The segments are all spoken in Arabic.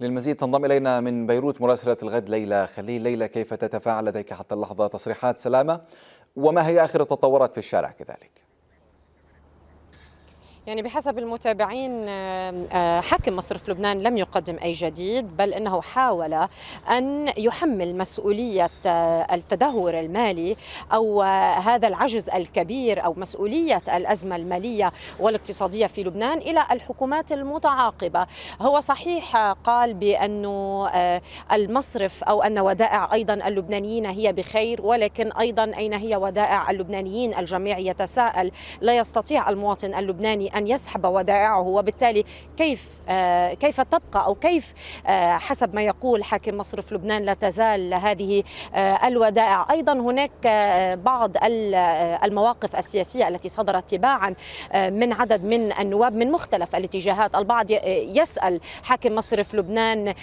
للمزيد تنضم إلينا من بيروت مراسلة الغد ليلى خليل ليلى كيف تتفاعل لديك حتى اللحظة تصريحات سلامة وما هي آخر التطورات في الشارع كذلك؟ يعني بحسب المتابعين آه، حاكم مصرف لبنان لم يقدم أي جديد بل أنه حاول أن يحمل مسؤولية آه، التدهور المالي أو آه، هذا العجز الكبير أو مسؤولية الأزمة المالية والاقتصادية في لبنان إلى الحكومات المتعاقبة هو صحيح قال بأنه المصرف أو أن ودائع أيضا اللبنانيين هي بخير ولكن أيضا أين هي ودائع اللبنانيين الجميع يتساءل لا يستطيع المواطن اللبناني أن يسحب ودائعه وبالتالي كيف آه، كيف تبقى أو كيف آه، حسب ما يقول حاكم مصرف لبنان لا تزال هذه آه، الودائع أيضا هناك بعض المواقف السياسية التي صدرت تباعا من عدد من النواب من مختلف الاتجاهات البعض يسأل حاكم مصرف لبنان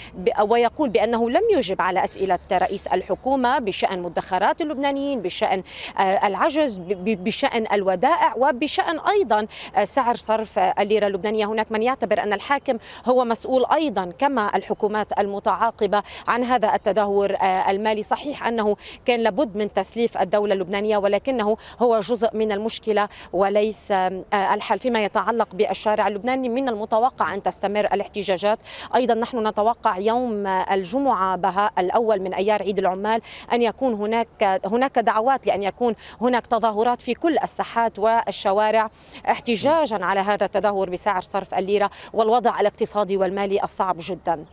ويقول بأنه لم يجب على أسئلة رئيس الحكومة بشأن مدخرات اللبنانيين بشأن العجز بشأن الودائع وبشأن أيضا سعر صرف الليرة اللبنانية هناك من يعتبر أن الحاكم هو مسؤول أيضا كما الحكومات المتعاقبة عن هذا التدهور المالي صحيح أنه كان لابد من تسليف الدولة اللبنانية ولكنه هو جزء من المشكلة وليس الحل فيما يتعلق بالشارع اللبناني من المتوقع أن تستمر الاحتجاجات أيضا نحن نتوقع يوم الجمعة بهاء الأول من أيار عيد العمال أن يكون هناك هناك دعوات لأن يكون هناك تظاهرات في كل الساحات والشوارع احتجاجا على هذا التدهور بسعر صرف الليرة والوضع الاقتصادي والمالي الصعب جداً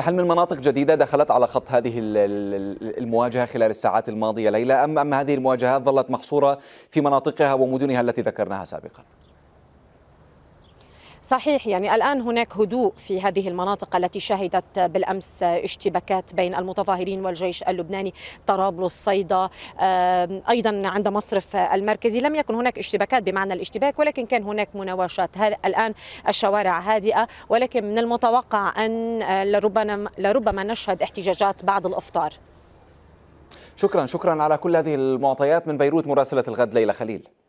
هل من مناطق جديدة دخلت على خط هذه المواجهة خلال الساعات الماضية ليلى أم أم هذه المواجهات ظلت محصورة في مناطقها ومدنها التي ذكرناها سابقاً؟ صحيح يعني الآن هناك هدوء في هذه المناطق التي شهدت بالأمس اشتباكات بين المتظاهرين والجيش اللبناني طرابلس صيدا أيضا عند مصرف المركزي لم يكن هناك اشتباكات بمعنى الاشتباك ولكن كان هناك مناوشات الآن الشوارع هادئة ولكن من المتوقع أن لربما, لربما نشهد احتجاجات بعد الإفطار شكرا شكرا على كل هذه المعطيات من بيروت مراسلة الغد ليلى خليل